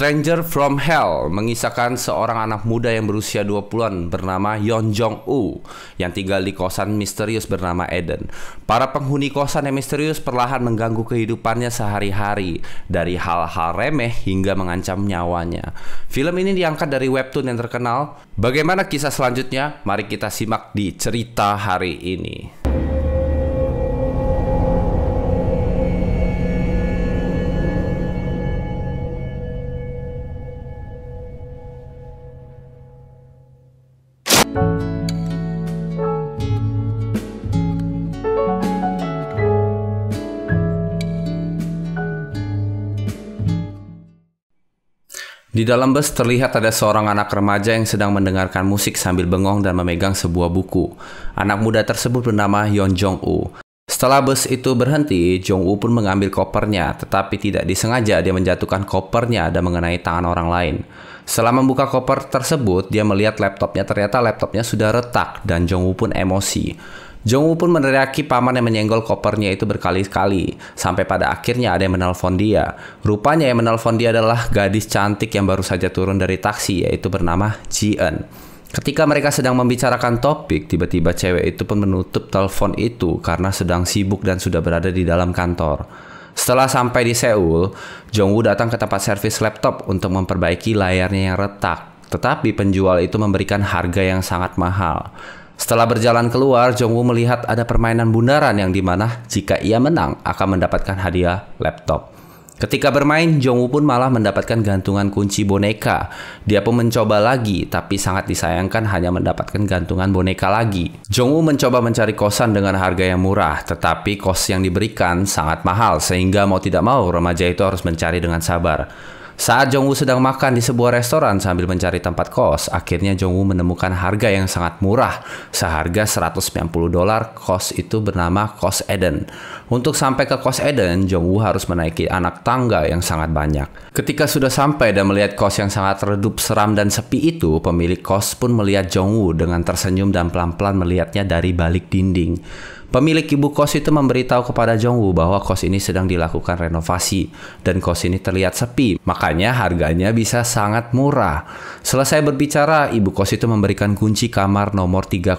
Stranger from Hell mengisahkan seorang anak muda yang berusia 20-an bernama Yeon Jong U yang tinggal di kosan misterius bernama Eden. Para penghuni kosan yang misterius perlahan mengganggu kehidupannya sehari-hari dari hal-hal remeh hingga mengancam nyawanya. Film ini diangkat dari webtoon yang terkenal. Bagaimana kisah selanjutnya? Mari kita simak di cerita hari ini. Di dalam bus terlihat ada seorang anak remaja yang sedang mendengarkan musik sambil bengong dan memegang sebuah buku. Anak muda tersebut bernama Yeon Jong-woo. Setelah bus itu berhenti, Jong-woo pun mengambil kopernya, tetapi tidak disengaja dia menjatuhkan kopernya dan mengenai tangan orang lain. Setelah membuka koper tersebut, dia melihat laptopnya ternyata laptopnya sudah retak dan Jong-woo pun emosi. Jong-woo pun meneriaki paman yang menyenggol kopernya itu berkali-kali, sampai pada akhirnya ada yang menelpon dia. Rupanya yang menelpon dia adalah gadis cantik yang baru saja turun dari taksi, yaitu bernama Ji-eun. Ketika mereka sedang membicarakan topik, tiba-tiba cewek itu pun menutup telepon itu karena sedang sibuk dan sudah berada di dalam kantor. Setelah sampai di Seoul, Jong-woo datang ke tempat servis laptop untuk memperbaiki layarnya yang retak. Tetapi penjual itu memberikan harga yang sangat mahal. Setelah berjalan keluar, Jongwoo melihat ada permainan bundaran yang dimana jika ia menang akan mendapatkan hadiah laptop. Ketika bermain, Jongwoo pun malah mendapatkan gantungan kunci boneka. Dia pun mencoba lagi, tapi sangat disayangkan hanya mendapatkan gantungan boneka lagi. Jongwoo mencoba mencari kosan dengan harga yang murah, tetapi kos yang diberikan sangat mahal sehingga mau tidak mau remaja itu harus mencari dengan sabar. Saat Jongwoo sedang makan di sebuah restoran sambil mencari tempat kos, akhirnya Jongwoo menemukan harga yang sangat murah, seharga 190 dolar. Kos itu bernama Kos Eden. Untuk sampai ke Kos Eden, Jongwoo harus menaiki anak tangga yang sangat banyak. Ketika sudah sampai dan melihat kos yang sangat redup, seram dan sepi itu, pemilik kos pun melihat Jongwoo dengan tersenyum dan pelan-pelan melihatnya dari balik dinding. Pemilik ibu kos itu memberitahu kepada Jongwoo bahwa kos ini sedang dilakukan renovasi dan kos ini terlihat sepi, makanya harganya bisa sangat murah. Selesai berbicara, ibu kos itu memberikan kunci kamar nomor 303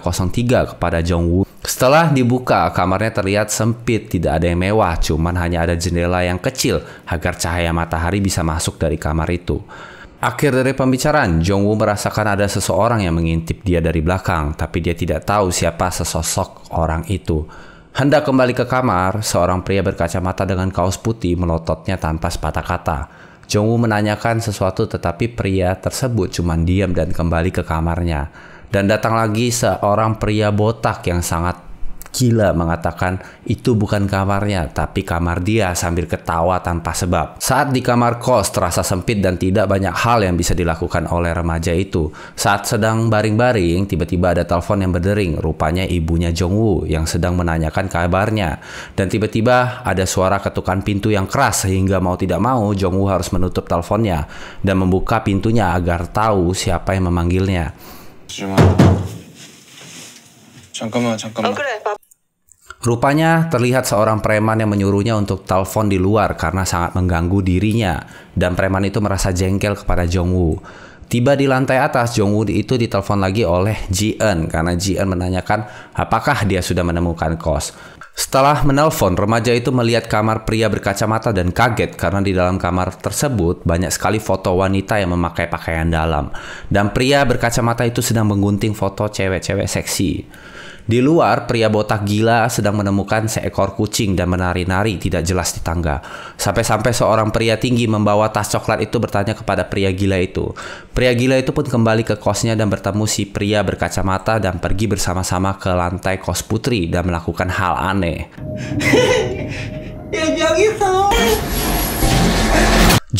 kepada Jongwoo. Setelah dibuka, kamarnya terlihat sempit, tidak ada yang mewah, cuman hanya ada jendela yang kecil agar cahaya matahari bisa masuk dari kamar itu. Akhir dari pembicaraan, Jong Jongwoo merasakan ada seseorang yang mengintip dia dari belakang, tapi dia tidak tahu siapa sesosok orang itu. Hendak kembali ke kamar, seorang pria berkacamata dengan kaos putih melototnya tanpa sepatah kata. Jong Jongwoo menanyakan sesuatu tetapi pria tersebut cuma diam dan kembali ke kamarnya. Dan datang lagi seorang pria botak yang sangat Kila mengatakan itu bukan kamarnya, tapi kamar dia sambil ketawa tanpa sebab. Saat di kamar kos terasa sempit dan tidak banyak hal yang bisa dilakukan oleh remaja itu. Saat sedang baring-baring, tiba-tiba ada telepon yang berdering. Rupanya ibunya Jongwoo yang sedang menanyakan kabarnya. Dan tiba-tiba ada suara ketukan pintu yang keras sehingga mau tidak mau Jongwoo harus menutup teleponnya dan membuka pintunya agar tahu siapa yang memanggilnya. 잠깐만 잠깐만. 어, 그래. Rupanya terlihat seorang preman yang menyuruhnya untuk telepon di luar karena sangat mengganggu dirinya dan preman itu merasa jengkel kepada Jong Jongwoo. Tiba di lantai atas, Jong Jongwoo itu ditelepon lagi oleh Ji-eun karena Ji-eun menanyakan apakah dia sudah menemukan kos. Setelah menelpon, remaja itu melihat kamar pria berkacamata dan kaget karena di dalam kamar tersebut banyak sekali foto wanita yang memakai pakaian dalam. Dan pria berkacamata itu sedang menggunting foto cewek-cewek seksi. Di luar, pria botak gila sedang menemukan seekor kucing dan menari-nari tidak jelas di tangga. Sampai-sampai seorang pria tinggi membawa tas coklat itu bertanya kepada pria gila itu. Pria gila itu pun kembali ke kosnya dan bertemu si pria berkacamata dan pergi bersama-sama ke lantai kos putri dan melakukan hal aneh. Ya, gitu.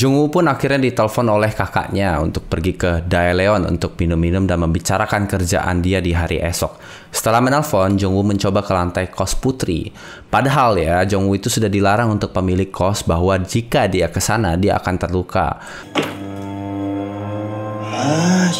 Jungwoo pun akhirnya ditelepon oleh kakaknya untuk pergi ke Daeleon untuk minum-minum dan membicarakan kerjaan dia di hari esok. Setelah menelpon, Jungwoo mencoba ke lantai kos putri. Padahal ya, Jungwoo itu sudah dilarang untuk pemilik kos bahwa jika dia ke sana, dia akan terluka. Ah,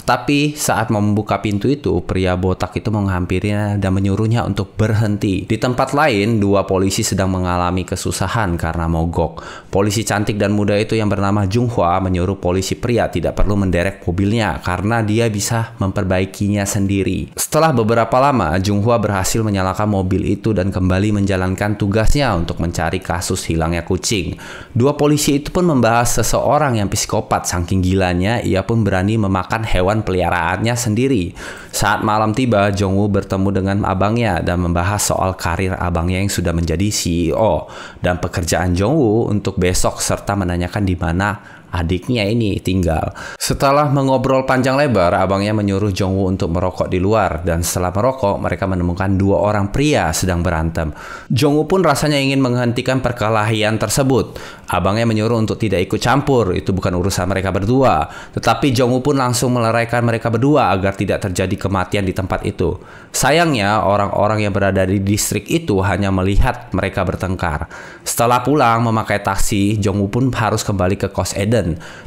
tetapi saat membuka pintu itu, pria botak itu menghampirinya dan menyuruhnya untuk berhenti. Di tempat lain, dua polisi sedang mengalami kesusahan karena mogok. Polisi cantik dan muda itu yang bernama Jung Hwa menyuruh polisi pria tidak perlu menderek mobilnya karena dia bisa memperbaikinya sendiri. Setelah beberapa lama, Jung Hwa berhasil menyalakan mobil itu dan kembali menjalankan tugasnya untuk mencari kasus hilangnya kucing. Dua polisi itu pun membahas seseorang yang psikopat saking gilanya ia pun berani memakan hewan hewan peliharaannya sendiri. Saat malam tiba, Jongwoo bertemu dengan abangnya dan membahas soal karir abangnya yang sudah menjadi CEO dan pekerjaan Jongwoo untuk besok serta menanyakan di mana adiknya ini tinggal. Setelah mengobrol panjang lebar, abangnya menyuruh Jongwoo untuk merokok di luar dan setelah merokok mereka menemukan dua orang pria sedang berantem. Jongwoo pun rasanya ingin menghentikan perkelahian tersebut. Abangnya menyuruh untuk tidak ikut campur, itu bukan urusan mereka berdua. Tetapi Jongwoo pun langsung meleraikan mereka berdua agar tidak terjadi kematian di tempat itu. Sayangnya orang-orang yang berada di distrik itu hanya melihat mereka bertengkar. Setelah pulang memakai taksi, Jongwoo pun harus kembali ke kos Eden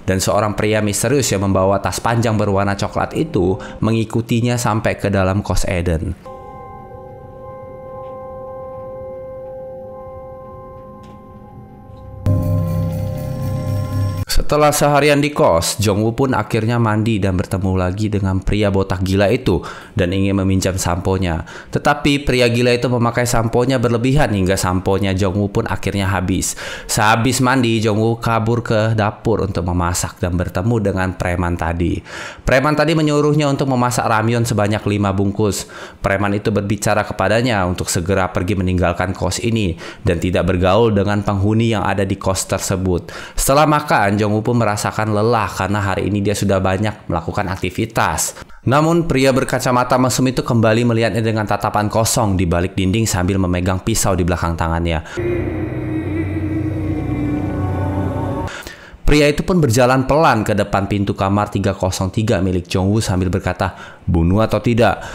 dan seorang pria misterius yang membawa tas panjang berwarna coklat itu mengikutinya sampai ke dalam kos Eden. Setelah seharian di kos, Jongwoo pun akhirnya mandi dan bertemu lagi dengan pria botak gila itu dan ingin meminjam samponya. Tetapi pria gila itu memakai samponya berlebihan hingga samponya Jongwoo pun akhirnya habis. Sehabis mandi, Jongwoo kabur ke dapur untuk memasak dan bertemu dengan preman tadi. Preman tadi menyuruhnya untuk memasak ramyun sebanyak lima bungkus. Preman itu berbicara kepadanya untuk segera pergi meninggalkan kos ini dan tidak bergaul dengan penghuni yang ada di kos tersebut. Setelah makan, Jongwoo kamu pun merasakan lelah karena hari ini dia sudah banyak melakukan aktivitas. Namun, pria berkacamata mesum itu kembali melihatnya dengan tatapan kosong di balik dinding sambil memegang pisau di belakang tangannya. Pria itu pun berjalan pelan ke depan pintu kamar 303 milik Jongwoo sambil berkata, "Bunuh atau tidak?"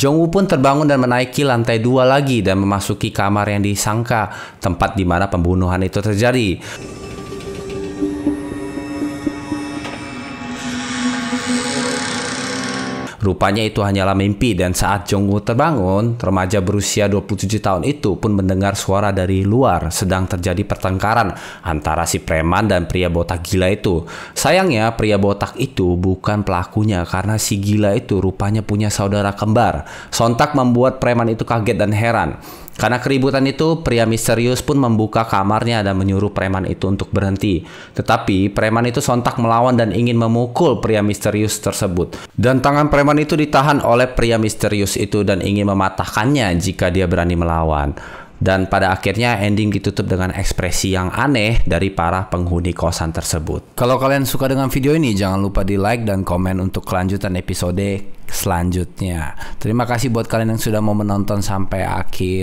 Jong-woo pun terbangun dan menaiki lantai dua lagi dan memasuki kamar yang disangka tempat di mana pembunuhan itu terjadi. Rupanya itu hanyalah mimpi dan saat Jongwoo terbangun, remaja berusia 27 tahun itu pun mendengar suara dari luar sedang terjadi pertengkaran antara si preman dan pria botak gila itu. Sayangnya pria botak itu bukan pelakunya karena si gila itu rupanya punya saudara kembar. Sontak membuat preman itu kaget dan heran. Karena keributan itu, pria misterius pun membuka kamarnya dan menyuruh preman itu untuk berhenti. Tetapi, preman itu sontak melawan dan ingin memukul pria misterius tersebut. Dan tangan preman itu ditahan oleh pria misterius itu dan ingin mematahkannya jika dia berani melawan dan pada akhirnya ending ditutup dengan ekspresi yang aneh dari para penghuni kosan tersebut. Kalau kalian suka dengan video ini, jangan lupa di like dan komen untuk kelanjutan episode selanjutnya. Terima kasih buat kalian yang sudah mau menonton sampai akhir.